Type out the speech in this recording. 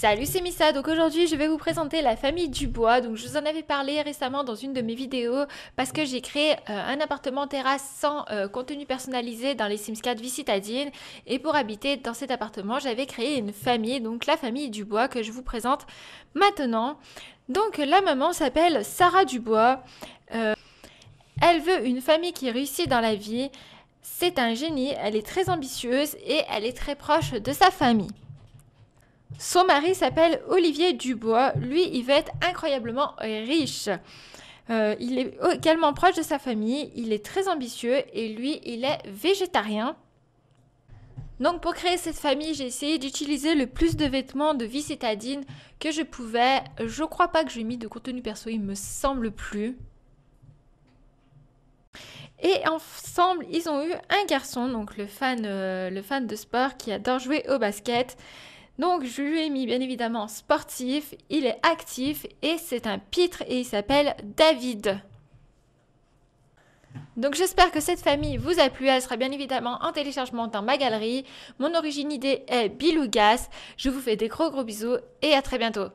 Salut, c'est Missa. Donc aujourd'hui, je vais vous présenter la famille Dubois. Donc je vous en avais parlé récemment dans une de mes vidéos parce que j'ai créé euh, un appartement terrasse sans euh, contenu personnalisé dans les Sims 4 vie citadine. Et pour habiter dans cet appartement, j'avais créé une famille, donc la famille Dubois que je vous présente maintenant. Donc la maman s'appelle Sarah Dubois. Euh, elle veut une famille qui réussit dans la vie. C'est un génie, elle est très ambitieuse et elle est très proche de sa famille. Son mari s'appelle Olivier Dubois. Lui, il va être incroyablement riche. Euh, il est également proche de sa famille, il est très ambitieux et lui, il est végétarien. Donc pour créer cette famille, j'ai essayé d'utiliser le plus de vêtements de vie citadine que je pouvais. Je crois pas que j'ai mis de contenu perso, il me semble plus. Et ensemble, ils ont eu un garçon, donc le fan, euh, le fan de sport qui adore jouer au basket. Donc je lui ai mis bien évidemment sportif, il est actif et c'est un pitre et il s'appelle David. Donc j'espère que cette famille vous a plu, elle sera bien évidemment en téléchargement dans ma galerie. Mon origine idée est Bilougas. Je vous fais des gros gros bisous et à très bientôt.